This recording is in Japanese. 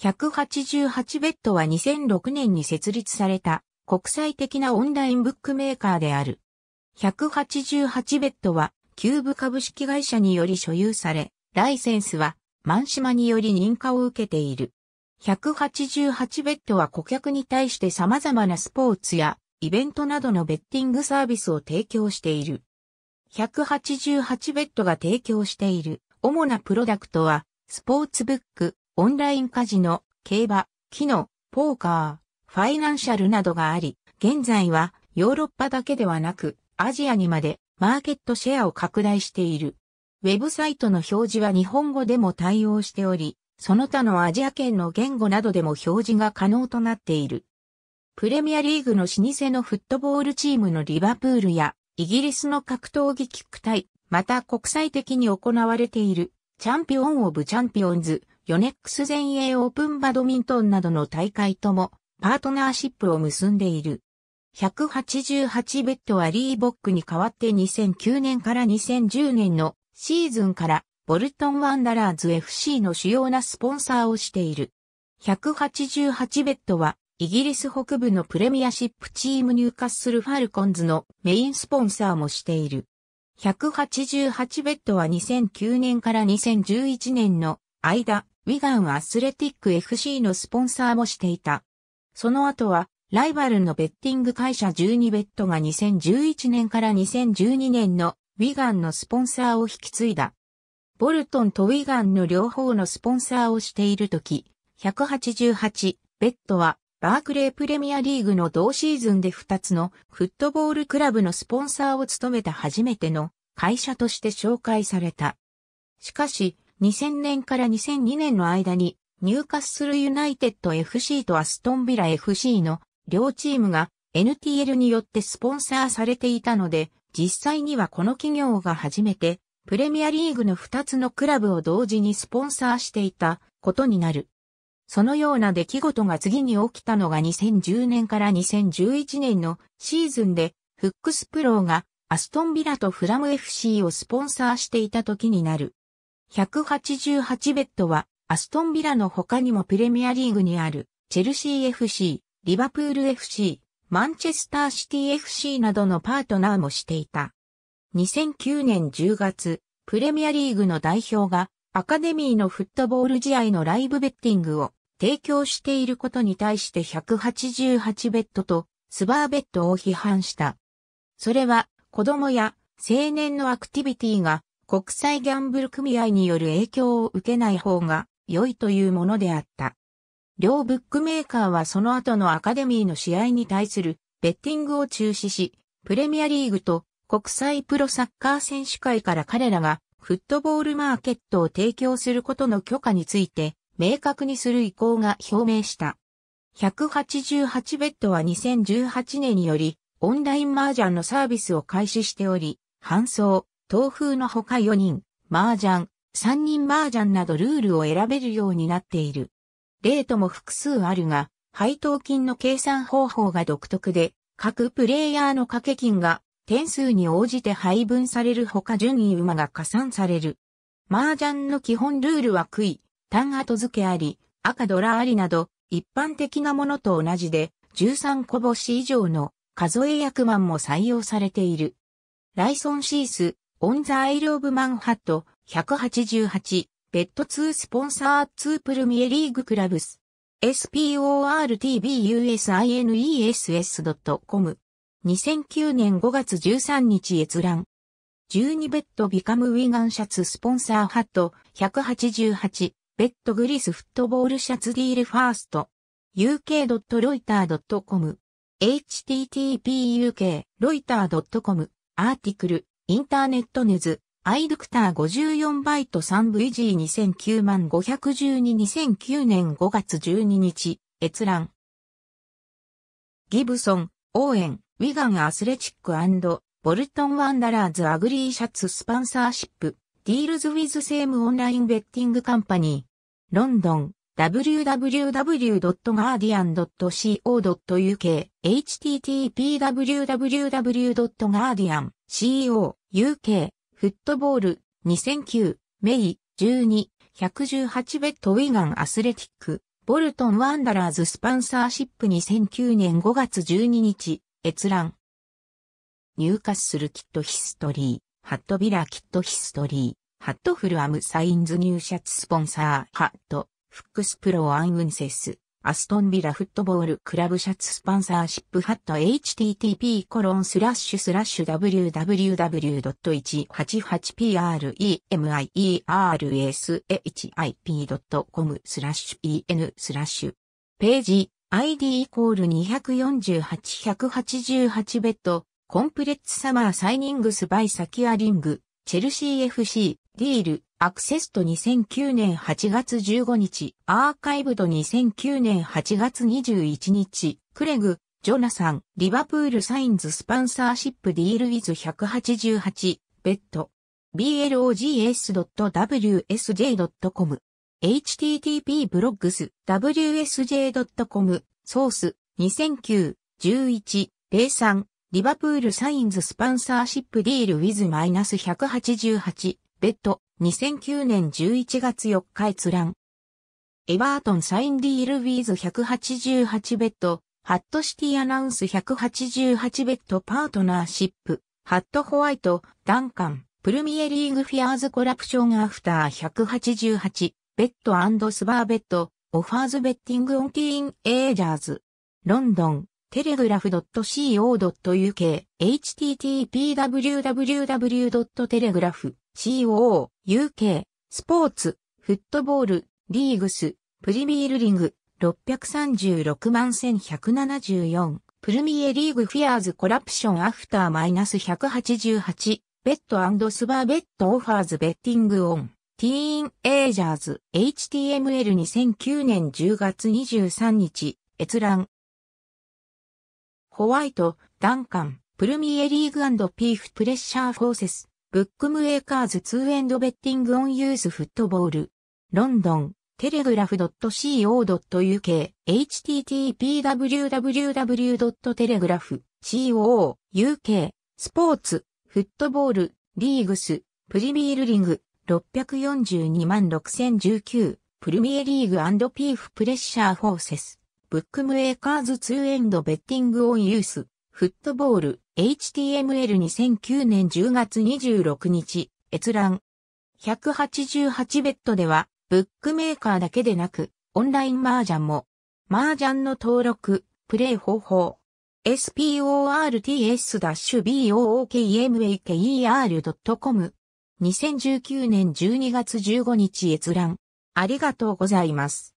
188ベッドは2006年に設立された国際的なオンラインブックメーカーである。188ベッドはキューブ株式会社により所有され、ライセンスはマンシマにより認可を受けている。188ベッドは顧客に対して様々なスポーツやイベントなどのベッティングサービスを提供している。188ベッドが提供している主なプロダクトはスポーツブック、オンラインカジノ、競馬、機能、ポーカー、ファイナンシャルなどがあり、現在はヨーロッパだけではなく、アジアにまでマーケットシェアを拡大している。ウェブサイトの表示は日本語でも対応しており、その他のアジア圏の言語などでも表示が可能となっている。プレミアリーグの老舗のフットボールチームのリバプールや、イギリスの格闘技キック隊、また国際的に行われている、チャンピオン・オブ・チャンピオンズ、ヨネックス全英オープンバドミントンなどの大会ともパートナーシップを結んでいる。188ベッドはリーボックに代わって2009年から2010年のシーズンからボルトンワンダラーズ FC の主要なスポンサーをしている。188ベッドはイギリス北部のプレミアシップチームニューカッスルファルコンズのメインスポンサーもしている。188ベッドは2009年から2011年の間、ウィガンアスレティック FC のスポンサーもしていた。その後は、ライバルのベッティング会社12ベットが2011年から2012年のウィガンのスポンサーを引き継いだ。ボルトンとウィガンの両方のスポンサーをしているとき、188ベットはバークレープレミアリーグの同シーズンで2つのフットボールクラブのスポンサーを務めた初めての会社として紹介された。しかし、2000年から2002年の間に、ニューカッスルユナイテッド FC とアストンビラ FC の両チームが NTL によってスポンサーされていたので、実際にはこの企業が初めて、プレミアリーグの2つのクラブを同時にスポンサーしていたことになる。そのような出来事が次に起きたのが2010年から2011年のシーズンで、フックスプローがアストンビラとフラム FC をスポンサーしていた時になる。188ベッドは、アストンビラの他にもプレミアリーグにある、チェルシー FC、リバプール FC、マンチェスターシティ FC などのパートナーもしていた。2009年10月、プレミアリーグの代表が、アカデミーのフットボール試合のライブベッティングを提供していることに対して188ベッドとスバーベッドを批判した。それは子供や青年のアクティビティが国際ギャンブル組合による影響を受けない方が良いというものであった。両ブックメーカーはその後のアカデミーの試合に対するベッティングを中止し、プレミアリーグと国際プロサッカー選手会から彼らがフットボールマーケットを提供することの許可について明確にする意向が表明した。188ベッドは2018年によりオンライン麻雀のサービスを開始しており、搬送、豆腐の他4人、麻雀、3人麻雀などルールを選べるようになっている。レートも複数あるが、配当金の計算方法が独特で、各プレイヤーの掛け金が点数に応じて配分されるほか順位馬が加算される。麻雀の基本ルールは杭、単後付けあり、赤ドラありなど、一般的なものと同じで、13個星以上の数え役満も採用されている。ライソンシース、オンザアイルオブマンハット、188、ベッド2スポンサー2プルミエリーグクラブス。sportbusINESS.com。2009年5月13日閲覧。12ベッドビカムウィガンシャツスポンサーハット、188、ベッドグリスフットボールシャツディールファースト。uk.loiter.com。http uk.loiter.com。アーティクル。インターネットネズ、アイドクター54バイト 3VG2009 万5122009年5月12日、閲覧。ギブソン、応援、ウィガンアスレチックボルトンワンダラーズアグリーシャツスパンサーシップ、ディールズウィズセームオンラインベッティングカンパニー。ロンドン、www.guardian.co.uk http://www.guardian.co.uk フットボール2009メイ12 118ベッドウィガンアスレティックボルトンワンダラーズスパンサーシップ2009年5月12日閲覧入荷するキットヒストリーハットビラキットヒストリーハットフルアムサインズ入シャツスポンサーハットフックスプロアンウンセス、アストンビラフットボールクラブシャツスパンサーシップハット http コロンスラッシュスラッシュ w w w 1 8 8 p r e m i e r s h i p c o m スラッシュ en スラッシュページ ID イコール248188ベッドコンプレッツサマーサイニングスバイサキアリングチェルシー FC ディールアクセスと2009年8月15日、アーカイブド2009年8月21日、クレグ、ジョナサン、リバプールサインズスパンサーシップディールウィズ188、ベッド、blogs.wsj.com、http ブロッグス wsj.com、ソース、2009、11、03、リバプールサインズスパンサーシップディールウィズ -188、ベッド、2009年11月4日閲覧。エバートンサインディールウィーズ188ベッド、ハットシティアナウンス188ベッドパートナーシップ、ハットホワイト、ダンカン、プルミエリーグフィアーズコラプションアフター188、ベッドスバーベッド、オファーズベッティングオンティーンエージャーズ。ロンドン、telegraph.co.uk、http://www.telegraph.co.uk、スポーツ、フットボール、リーグス、プリミールリング、636万1174、プルミエリーグフィアーズコラプションアフターマイナス188、ベッドスバーベッドオファーズベッティングオン。ティーンエイジャーズ HTML2009 年10月23日閲覧ホワイト、ダンカン、プルミエリーグピーフプレッシャーフォーセス、ブックムエーカーズ2エンドベッティングオンユースフットボール、ロンドン、テレグラフ .co.uk、http://www.telegraph.co.uk、スポーツ、フットボール、リーグス、プリミールリング、642万6019、プルミエリーグピーフプレッシャーフォーセス。ブックメーカーズ2エンドベッティングオンユース、フットボール、HTML2009 年10月26日、閲覧。188ベッドでは、ブックメーカーだけでなく、オンライン麻雀も、麻雀の登録、プレイ方法、sports-bookmaker.com 2019年12月15日閲覧。ありがとうございます。